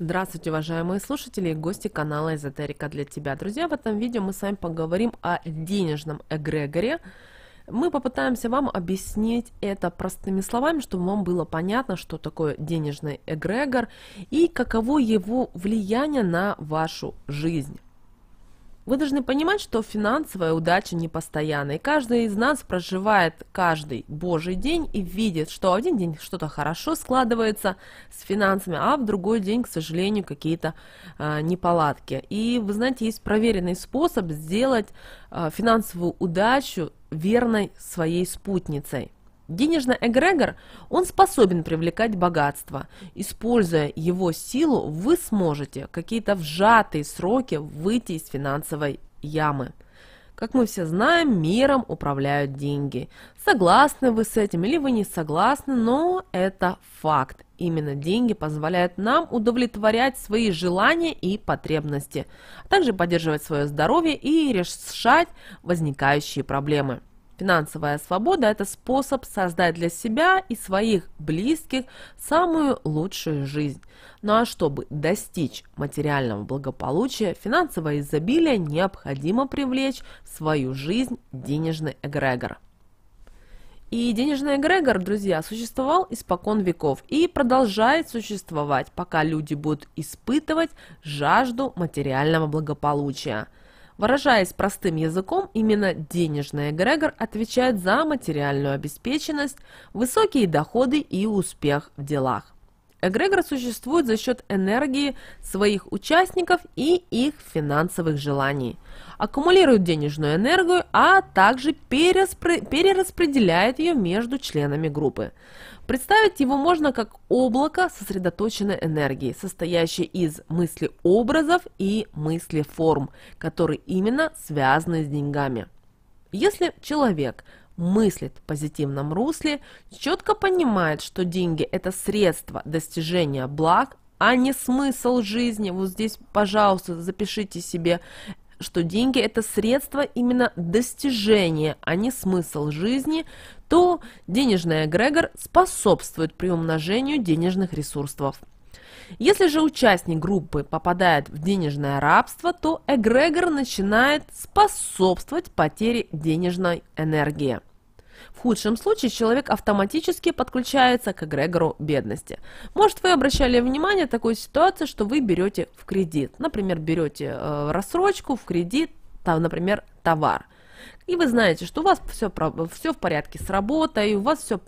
Здравствуйте, уважаемые слушатели и гости канала Эзотерика для тебя. Друзья, в этом видео мы с вами поговорим о денежном эгрегоре. Мы попытаемся вам объяснить это простыми словами, чтобы вам было понятно, что такое денежный эгрегор и каково его влияние на вашу жизнь. Вы должны понимать, что финансовая удача непостоянна, и каждый из нас проживает каждый божий день и видит, что один день что-то хорошо складывается с финансами, а в другой день, к сожалению, какие-то э, неполадки. И вы знаете, есть проверенный способ сделать э, финансовую удачу верной своей спутницей. Денежный эгрегор, он способен привлекать богатство. Используя его силу, вы сможете какие-то вжатые сроки выйти из финансовой ямы. Как мы все знаем, миром управляют деньги. Согласны вы с этим или вы не согласны, но это факт. Именно деньги позволяют нам удовлетворять свои желания и потребности, а также поддерживать свое здоровье и решать возникающие проблемы. Финансовая свобода – это способ создать для себя и своих близких самую лучшую жизнь. Ну а чтобы достичь материального благополучия, финансовое изобилие необходимо привлечь в свою жизнь денежный эгрегор. И денежный эгрегор, друзья, существовал испокон веков и продолжает существовать, пока люди будут испытывать жажду материального благополучия – Выражаясь простым языком, именно денежный эгрегор отвечает за материальную обеспеченность, высокие доходы и успех в делах. Эгрегор существует за счет энергии своих участников и их финансовых желаний. Аккумулирует денежную энергию, а также перераспри... перераспределяет ее между членами группы. Представить его можно как облако сосредоточенной энергии, состоящее из мысли-образов и мысли-форм, которые именно связаны с деньгами. Если человек – мыслит в позитивном русле, четко понимает, что деньги – это средство достижения благ, а не смысл жизни. Вот здесь, пожалуйста, запишите себе, что деньги – это средство именно достижения, а не смысл жизни, то денежный эгрегор способствует приумножению денежных ресурсов. Если же участник группы попадает в денежное рабство, то эгрегор начинает способствовать потере денежной энергии. В худшем случае человек автоматически подключается к эгрегору бедности. Может, вы обращали внимание на такую ситуацию, что вы берете в кредит. Например, берете э, рассрочку в кредит, там, например, товар. И вы знаете, что у вас все, все в порядке с работой, у вас все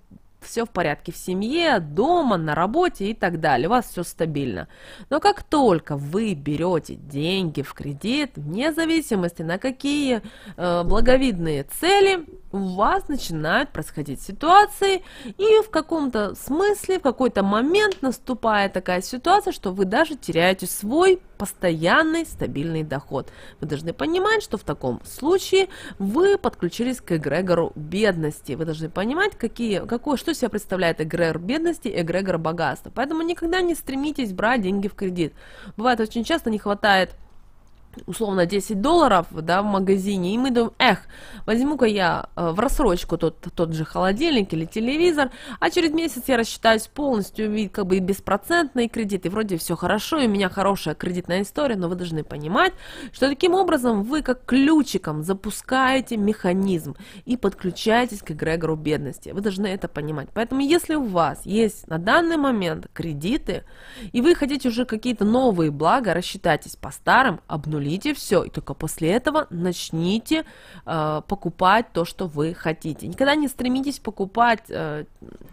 все в порядке в семье, дома, на работе и так далее, у вас все стабильно. Но как только вы берете деньги в кредит, вне зависимости на какие э, благовидные цели, у вас начинают происходить ситуации, и в каком-то смысле, в какой-то момент наступает такая ситуация, что вы даже теряете свой постоянный стабильный доход. Вы должны понимать, что в таком случае вы подключились к эгрегору бедности. Вы должны понимать, какие, какое, что себя представляет эгрегор бедности и эгрегор богатства. Поэтому никогда не стремитесь брать деньги в кредит. Бывает очень часто не хватает условно 10 долларов да, в магазине, и мы думаем, эх, возьму-ка я э, в рассрочку тот, тот же холодильник или телевизор, а через месяц я рассчитаюсь полностью, ведь как бы и беспроцентный кредит и вроде все хорошо, и у меня хорошая кредитная история, но вы должны понимать, что таким образом вы как ключиком запускаете механизм и подключаетесь к эгрегору бедности. Вы должны это понимать. Поэтому если у вас есть на данный момент кредиты, и вы хотите уже какие-то новые блага, рассчитайтесь по старым, обнулить обнулите все, и только после этого начните э, покупать то, что вы хотите. Никогда не стремитесь покупать э,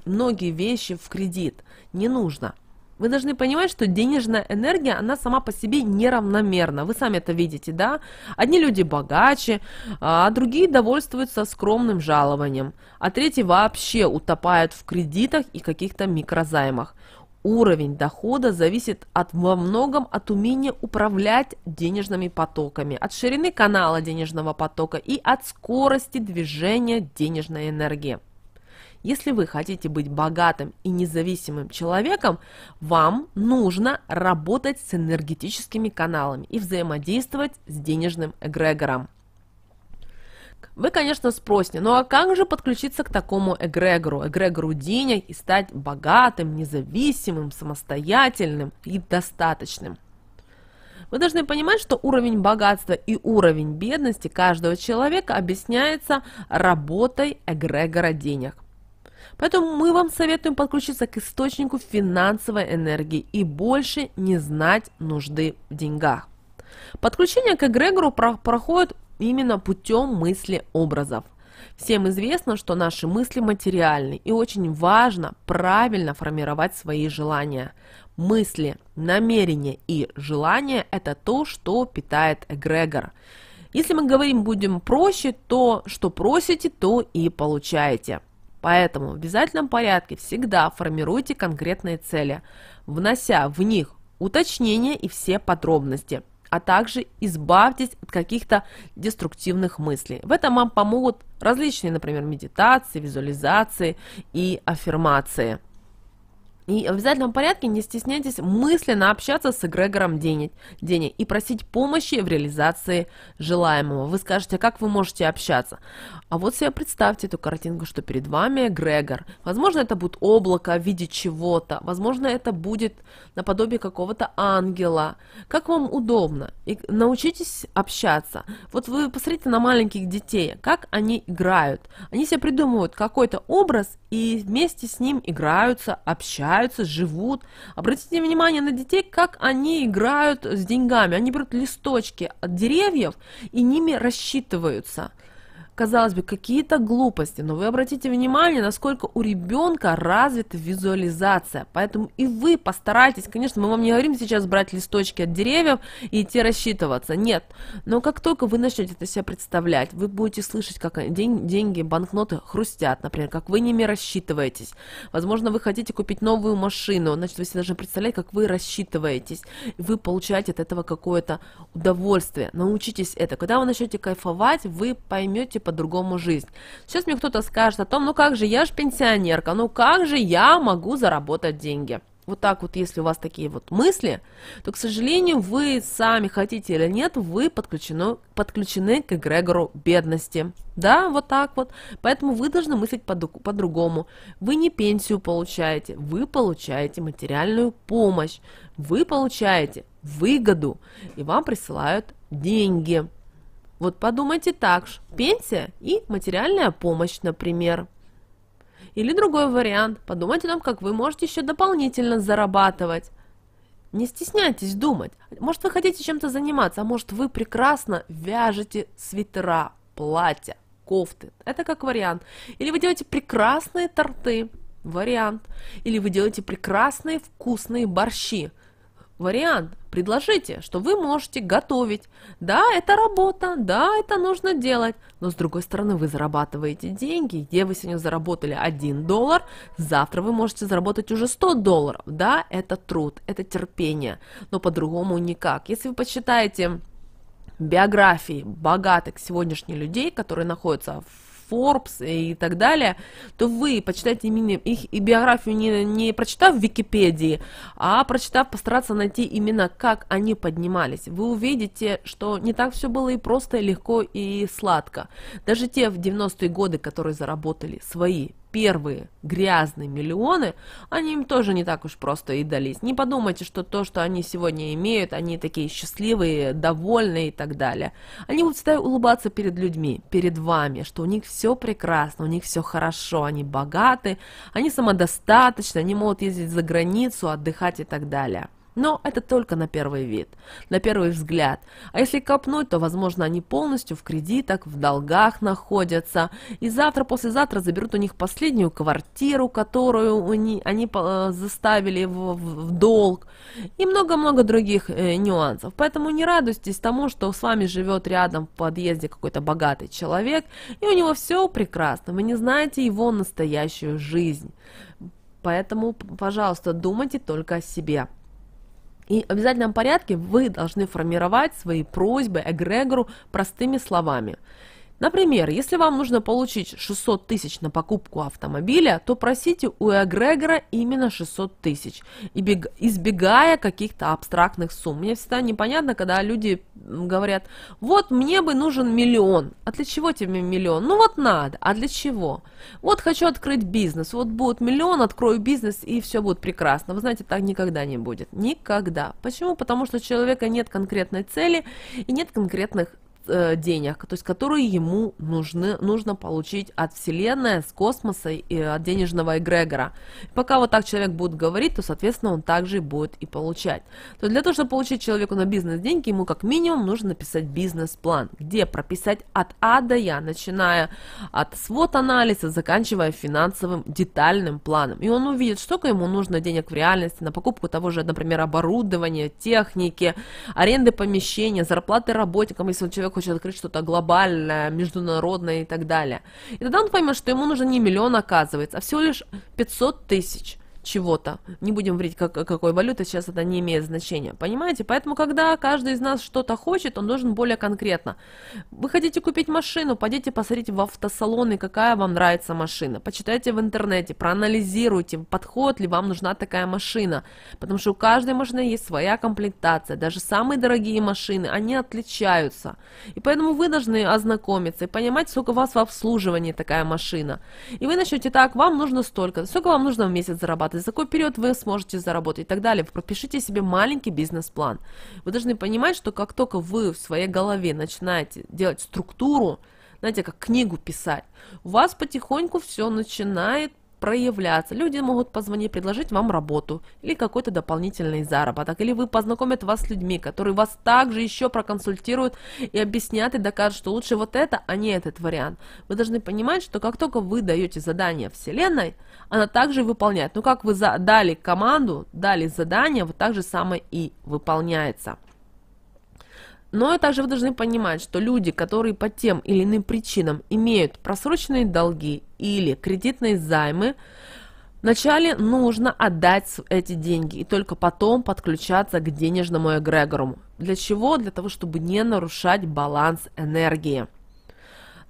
многие вещи в кредит, не нужно. Вы должны понимать, что денежная энергия, она сама по себе неравномерна. Вы сами это видите, да? Одни люди богаче, а другие довольствуются скромным жалованием, а третьи вообще утопают в кредитах и каких-то микрозаймах. Уровень дохода зависит от, во многом от умения управлять денежными потоками, от ширины канала денежного потока и от скорости движения денежной энергии. Если вы хотите быть богатым и независимым человеком, вам нужно работать с энергетическими каналами и взаимодействовать с денежным эгрегором. Вы, конечно, спросите, ну а как же подключиться к такому эгрегору, эгрегору денег и стать богатым, независимым, самостоятельным и достаточным? Вы должны понимать, что уровень богатства и уровень бедности каждого человека объясняется работой эгрегора денег. Поэтому мы вам советуем подключиться к источнику финансовой энергии и больше не знать нужды в деньгах. Подключение к эгрегору проходит именно путем мысли образов. Всем известно, что наши мысли материальны и очень важно правильно формировать свои желания. Мысли, намерения и желания – это то, что питает эгрегор. Если мы говорим будем проще, то что просите, то и получаете. Поэтому в обязательном порядке всегда формируйте конкретные цели, внося в них уточнения и все подробности – а также избавьтесь от каких-то деструктивных мыслей. В этом вам помогут различные, например, медитации, визуализации и аффирмации. И в обязательном порядке не стесняйтесь мысленно общаться с эгрегором денег, денег и просить помощи в реализации желаемого. Вы скажете, как вы можете общаться? А вот себе представьте эту картинку, что перед вами эгрегор. Возможно, это будет облако в виде чего-то, возможно, это будет наподобие какого-то ангела. Как вам удобно? И научитесь общаться. Вот вы посмотрите на маленьких детей, как они играют. Они себе придумывают какой-то образ и вместе с ним играются, общаются, живут. Обратите внимание на детей, как они играют с деньгами. Они берут листочки от деревьев и ними рассчитываются. Казалось бы, какие-то глупости, но вы обратите внимание, насколько у ребенка развита визуализация. Поэтому и вы постарайтесь, конечно, мы вам не говорим сейчас брать листочки от деревьев и идти рассчитываться, нет. Но как только вы начнете это себе представлять, вы будете слышать, как день, деньги, банкноты хрустят, например, как вы ними рассчитываетесь. Возможно, вы хотите купить новую машину, значит, вы себе должны представлять, как вы рассчитываетесь. И вы получаете от этого какое-то удовольствие. Научитесь это. Когда вы начнете кайфовать, вы поймете, по-другому жизнь. Сейчас мне кто-то скажет о том, ну как же, я же пенсионерка, ну как же я могу заработать деньги? Вот так вот, если у вас такие вот мысли, то, к сожалению, вы сами хотите или нет, вы подключены, подключены к эгрегору бедности. Да, вот так вот. Поэтому вы должны мыслить по-другому. По вы не пенсию получаете, вы получаете материальную помощь, вы получаете выгоду, и вам присылают деньги. Вот подумайте так же. Пенсия и материальная помощь, например. Или другой вариант. Подумайте о том, как вы можете еще дополнительно зарабатывать. Не стесняйтесь думать. Может, вы хотите чем-то заниматься, а может, вы прекрасно вяжете свитера, платья, кофты. Это как вариант. Или вы делаете прекрасные торты. Вариант. Или вы делаете прекрасные вкусные борщи вариант. Предложите, что вы можете готовить. Да, это работа, да, это нужно делать. Но с другой стороны, вы зарабатываете деньги. Где вы сегодня заработали 1 доллар, завтра вы можете заработать уже 100 долларов. Да, это труд, это терпение. Но по-другому никак. Если вы посчитаете биографии богатых сегодняшних людей, которые находятся в Forbes и так далее, то вы почитайте именно их и биографию не, не прочитав в Википедии, а прочитав, постараться найти именно, как они поднимались. Вы увидите, что не так все было и просто, и легко, и сладко. Даже те в 90-е годы, которые заработали свои первые грязные миллионы, они им тоже не так уж просто и дались. Не подумайте, что то, что они сегодня имеют, они такие счастливые, довольные и так далее. Они будут всегда улыбаться перед людьми, перед вами, что у них все прекрасно, у них все хорошо, они богаты, они самодостаточны, они могут ездить за границу, отдыхать и так далее. Но это только на первый вид, на первый взгляд. А если копнуть, то, возможно, они полностью в кредитах, в долгах находятся. И завтра-послезавтра заберут у них последнюю квартиру, которую они, они э, заставили в, в, в долг. И много-много других э, нюансов. Поэтому не радуйтесь тому, что с вами живет рядом в подъезде какой-то богатый человек, и у него все прекрасно. Вы не знаете его настоящую жизнь. Поэтому, пожалуйста, думайте только о себе. И в обязательном порядке вы должны формировать свои просьбы эгрегору простыми словами. Например, если вам нужно получить 600 тысяч на покупку автомобиля, то просите у эгрегора именно 600 тысяч, избегая каких-то абстрактных сумм. Мне всегда непонятно, когда люди говорят, вот мне бы нужен миллион. А для чего тебе миллион? Ну вот надо. А для чего? Вот хочу открыть бизнес. Вот будет миллион, открою бизнес и все будет прекрасно. Вы знаете, так никогда не будет. Никогда. Почему? Потому что у человека нет конкретной цели и нет конкретных Э, денег, то есть которые ему нужны, нужно получить от Вселенной, с космоса и от денежного эгрегора. Пока вот так человек будет говорить, то, соответственно, он также будет и получать. То для того, чтобы получить человеку на бизнес деньги, ему как минимум нужно написать бизнес-план, где прописать от А до Я, начиная от свод анализа, заканчивая финансовым детальным планом. И он увидит, сколько ему нужно денег в реальности на покупку того же, например, оборудования, техники, аренды помещения, зарплаты работникам, если он человек хочет открыть что-то глобальное, международное и так далее. И тогда он поймет, что ему нужно не миллион, оказывается, а всего лишь 500 тысяч чего-то. Не будем говорить, как, какой валюты, сейчас это не имеет значения. Понимаете? Поэтому, когда каждый из нас что-то хочет, он должен более конкретно. Вы хотите купить машину, пойдите посмотрите в автосалоны, какая вам нравится машина. Почитайте в интернете, проанализируйте, подход ли вам нужна такая машина. Потому что у каждой машины есть своя комплектация. Даже самые дорогие машины, они отличаются. И поэтому вы должны ознакомиться и понимать, сколько у вас в обслуживании такая машина. И вы начнете так, вам нужно столько, сколько вам нужно в месяц зарабатывать зарплаты, за какой период вы сможете заработать и так далее. Пропишите себе маленький бизнес-план. Вы должны понимать, что как только вы в своей голове начинаете делать структуру, знаете, как книгу писать, у вас потихоньку все начинает проявляться. Люди могут позвонить, предложить вам работу или какой-то дополнительный заработок. Или вы познакомят вас с людьми, которые вас также еще проконсультируют и объяснят и докажут, что лучше вот это, а не этот вариант. Вы должны понимать, что как только вы даете задание Вселенной, она также выполняет. Ну как вы дали команду, дали задание, вот так же самое и выполняется. Но также вы должны понимать, что люди, которые по тем или иным причинам имеют просроченные долги или кредитные займы, Вначале нужно отдать эти деньги и только потом подключаться к денежному эгрегору. Для чего? Для того, чтобы не нарушать баланс энергии.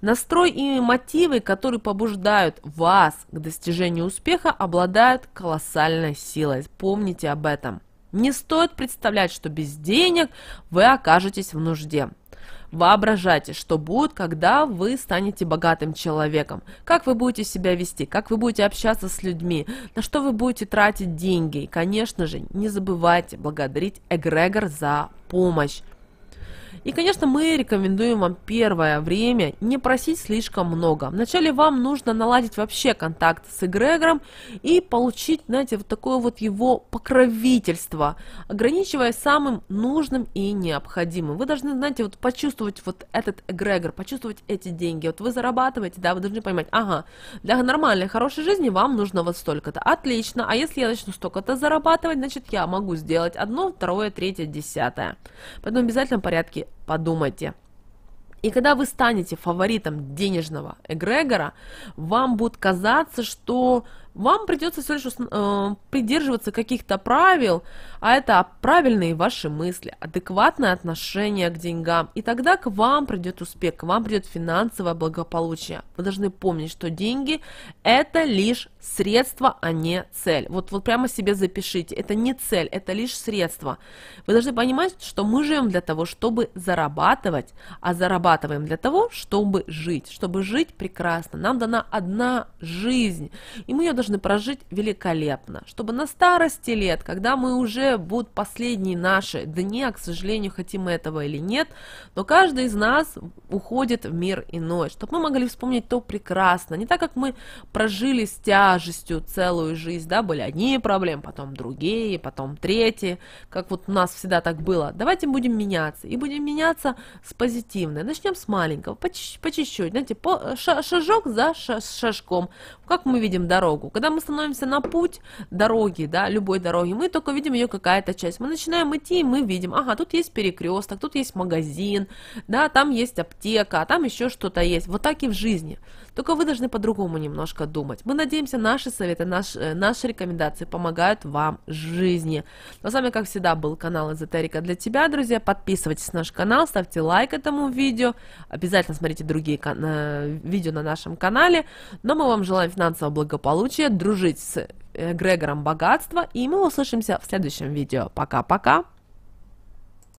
Настрой и мотивы, которые побуждают вас к достижению успеха, обладают колоссальной силой. Помните об этом. Не стоит представлять, что без денег вы окажетесь в нужде. Воображайте, что будет, когда вы станете богатым человеком. Как вы будете себя вести, как вы будете общаться с людьми, на что вы будете тратить деньги. И, конечно же, не забывайте благодарить эгрегор за помощь. И, конечно, мы рекомендуем вам первое время не просить слишком много. Вначале вам нужно наладить вообще контакт с эгрегором и получить, знаете, вот такое вот его покровительство, ограничиваясь самым нужным и необходимым. Вы должны, знаете, вот почувствовать вот этот эгрегор, почувствовать эти деньги. Вот вы зарабатываете, да, вы должны понимать, ага, для нормальной, хорошей жизни вам нужно вот столько-то. Отлично, а если я начну столько-то зарабатывать, значит, я могу сделать одно, второе, третье, десятое. Поэтому в обязательном порядке подумайте. И когда вы станете фаворитом денежного эгрегора, вам будет казаться, что вам придется все лишь э, придерживаться каких-то правил, а это правильные ваши мысли, адекватное отношение к деньгам. И тогда к вам придет успех, к вам придет финансовое благополучие. Вы должны помнить, что деньги – это лишь средство, а не цель. Вот, вот прямо себе запишите. Это не цель, это лишь средство. Вы должны понимать, что мы живем для того, чтобы зарабатывать, а зарабатываем для того, чтобы жить. Чтобы жить прекрасно. Нам дана одна жизнь, и мы ее должны прожить великолепно. Чтобы на старости лет, когда мы уже будут последние наши дни, а, к сожалению, хотим мы этого или нет, но каждый из нас уходит в мир иной, чтобы мы могли вспомнить то прекрасно, не так, как мы прожили с тяжестью, тяжестью целую жизнь, да, были одни проблемы, потом другие, потом третьи, как вот у нас всегда так было. Давайте будем меняться, и будем меняться с позитивной. Начнем с маленького, по чуть-чуть, знаете, по, шажок за шажком. Как мы видим дорогу? Когда мы становимся на путь дороги, да, любой дороги, мы только видим ее какая-то часть. Мы начинаем идти, и мы видим, ага, тут есть перекресток, тут есть магазин, да, там есть аптека, а там еще что-то есть. Вот так и в жизни. Только вы должны по-другому немножко думать. Мы надеемся наши советы, наш, э, наши рекомендации помогают вам в жизни. Но ну, с вами, как всегда, был канал Эзотерика для тебя, друзья. Подписывайтесь на наш канал, ставьте лайк этому видео. Обязательно смотрите другие э, видео на нашем канале. Но мы вам желаем финансового благополучия, дружить с э, Грегором богатства. И мы услышимся в следующем видео. Пока-пока!